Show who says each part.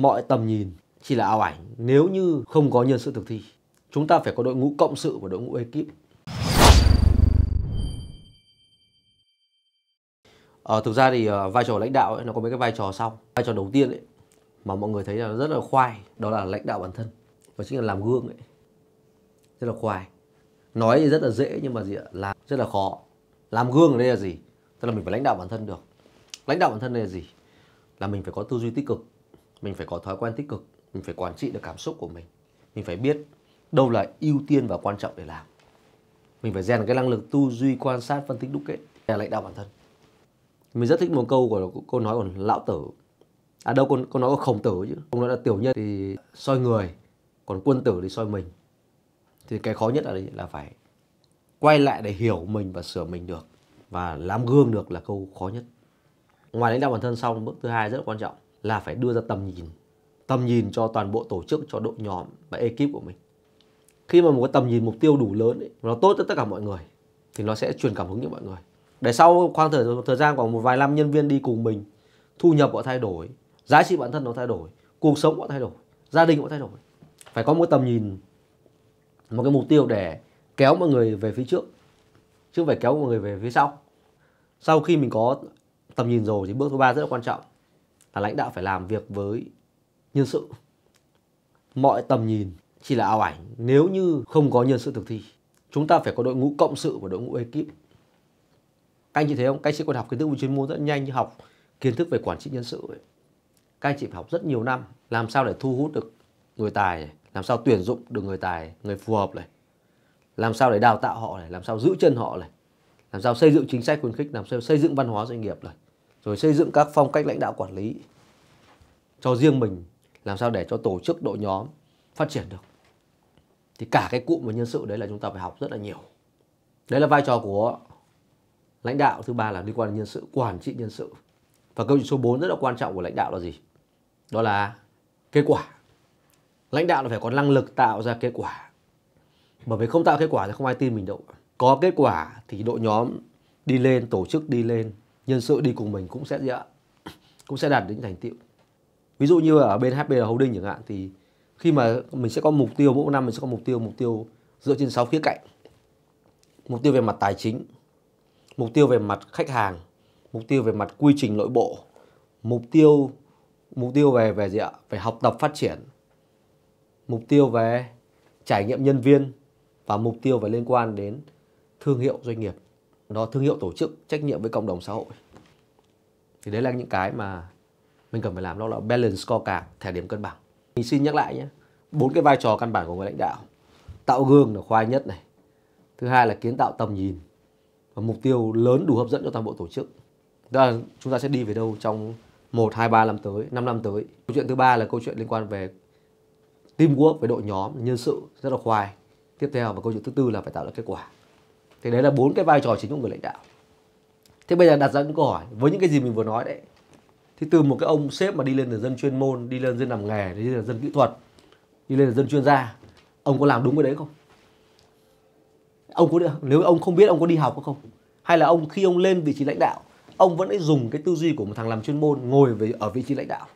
Speaker 1: mọi tầm nhìn chỉ là ảo ảnh nếu như không có nhân sự thực thi. Chúng ta phải có đội ngũ cộng sự và đội ngũ ekip. Ờ, thực ra thì ờ, vai trò lãnh đạo ấy, nó có mấy cái vai trò sau. Vai trò đầu tiên ấy, mà mọi người thấy là rất là khoai, đó là lãnh đạo bản thân. và chính là làm gương ấy. Rất là khoai. Nói thì rất là dễ nhưng mà gì ạ? Làm rất là khó. Làm gương ở đây là gì? Tức là mình phải lãnh đạo bản thân được. Lãnh đạo bản thân đây là gì? Là mình phải có tư duy tích cực mình phải có thói quen tích cực mình phải quản trị được cảm xúc của mình mình phải biết đâu là ưu tiên và quan trọng để làm mình phải rèn cái năng lực tư duy quan sát phân tích đúc kết nhà lãnh đạo bản thân mình rất thích một câu của cô nói của lão tử à đâu con con nói có khổng tử chứ ông nói là tiểu nhân thì soi người còn quân tử thì soi mình thì cái khó nhất ở đây là phải quay lại để hiểu mình và sửa mình được và làm gương được là câu khó nhất ngoài lãnh đạo bản thân xong bước thứ hai rất là quan trọng là phải đưa ra tầm nhìn tầm nhìn cho toàn bộ tổ chức cho đội nhóm và ekip của mình khi mà một cái tầm nhìn mục tiêu đủ lớn ấy, nó tốt cho tất cả mọi người thì nó sẽ truyền cảm hứng cho mọi người để sau khoảng thời, thời gian khoảng một vài năm nhân viên đi cùng mình thu nhập họ thay đổi giá trị bản thân nó thay đổi cuộc sống họ thay đổi gia đình họ thay đổi phải có một tầm nhìn một cái mục tiêu để kéo mọi người về phía trước chứ không phải kéo mọi người về phía sau sau khi mình có tầm nhìn rồi thì bước thứ ba rất là quan trọng là lãnh đạo phải làm việc với nhân sự mọi tầm nhìn chỉ là ảo ảnh nếu như không có nhân sự thực thi chúng ta phải có đội ngũ cộng sự và đội ngũ ekip các anh chị thấy không các anh chị còn học kiến thức chuyên môn rất nhanh như học kiến thức về quản trị nhân sự ấy. các anh chị phải học rất nhiều năm làm sao để thu hút được người tài này làm sao tuyển dụng được người tài người phù hợp này làm sao để đào tạo họ này làm sao giữ chân họ này làm sao xây dựng chính sách khuyến khích làm sao xây dựng văn hóa doanh nghiệp này rồi xây dựng các phong cách lãnh đạo quản lý cho riêng mình làm sao để cho tổ chức đội nhóm phát triển được thì cả cái cụm về nhân sự đấy là chúng ta phải học rất là nhiều đấy là vai trò của lãnh đạo thứ ba là liên quan đến nhân sự quản trị nhân sự và câu chuyện số 4 rất là quan trọng của lãnh đạo là gì đó là kết quả lãnh đạo là phải có năng lực tạo ra kết quả bởi vì không tạo kết quả thì không ai tin mình đâu có kết quả thì đội nhóm đi lên tổ chức đi lên nhân sự đi cùng mình cũng sẽ gì ạ cũng sẽ đạt đến thành tiệu ví dụ như ở bên HPL Holding chẳng hạn thì khi mà mình sẽ có mục tiêu mỗi năm mình sẽ có mục tiêu mục tiêu dựa trên 6 khía cạnh mục tiêu về mặt tài chính mục tiêu về mặt khách hàng mục tiêu về mặt quy trình nội bộ mục tiêu mục tiêu về về gì ạ về học tập phát triển mục tiêu về trải nghiệm nhân viên và mục tiêu về liên quan đến thương hiệu doanh nghiệp nó thương hiệu tổ chức trách nhiệm với cộng đồng xã hội thì đấy là những cái mà mình cần phải làm đó là balance scorecard thẻ điểm cân bằng mình xin nhắc lại nhé bốn cái vai trò căn bản của người lãnh đạo tạo gương là khoai nhất này thứ hai là kiến tạo tầm nhìn và mục tiêu lớn đủ hấp dẫn cho toàn bộ tổ chức đó là chúng ta sẽ đi về đâu trong 1, 2, 3 năm tới, 5 năm tới. Câu chuyện thứ ba là câu chuyện liên quan về teamwork, với đội nhóm, nhân sự, rất là khoai. Tiếp theo và câu chuyện thứ tư là phải tạo ra kết quả thì đấy là bốn cái vai trò chính của người lãnh đạo thế bây giờ đặt ra những câu hỏi với những cái gì mình vừa nói đấy thì từ một cái ông sếp mà đi lên là dân chuyên môn đi lên dân làm nghề đi lên là dân kỹ thuật đi lên là dân chuyên gia ông có làm đúng cái đấy không ông có nếu ông không biết ông có đi học không hay là ông khi ông lên vị trí lãnh đạo ông vẫn dùng cái tư duy của một thằng làm chuyên môn ngồi về ở vị trí lãnh đạo